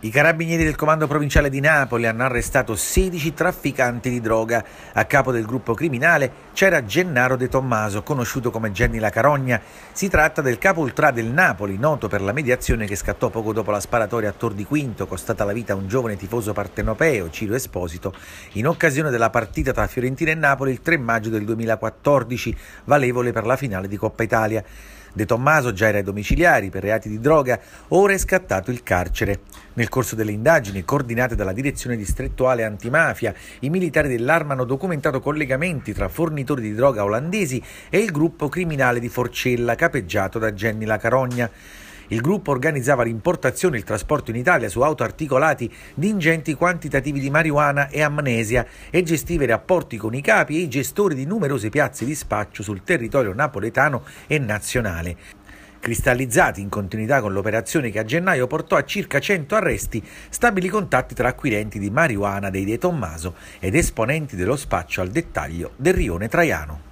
I carabinieri del comando provinciale di Napoli hanno arrestato 16 trafficanti di droga. A capo del gruppo criminale c'era Gennaro De Tommaso, conosciuto come Jenny La Carogna. Si tratta del capo ultra del Napoli, noto per la mediazione che scattò poco dopo la sparatoria a Tor di Quinto, costata la vita a un giovane tifoso partenopeo, Ciro Esposito, in occasione della partita tra Fiorentina e Napoli il 3 maggio del 2014, valevole per la finale di Coppa Italia. De Tommaso già era ai domiciliari per reati di droga, ora è scattato il carcere. Nel nel corso delle indagini, coordinate dalla Direzione Distrettuale Antimafia, i militari dell'arma hanno documentato collegamenti tra fornitori di droga olandesi e il gruppo criminale di Forcella, capeggiato da Jenny La Carogna. Il gruppo organizzava l'importazione e il trasporto in Italia su auto articolati di ingenti quantitativi di marijuana e amnesia e gestiva i rapporti con i capi e i gestori di numerose piazze di spaccio sul territorio napoletano e nazionale cristallizzati in continuità con l'operazione che a gennaio portò a circa 100 arresti, stabili contatti tra acquirenti di marijuana dei De Tommaso ed esponenti dello spaccio al dettaglio del rione Traiano.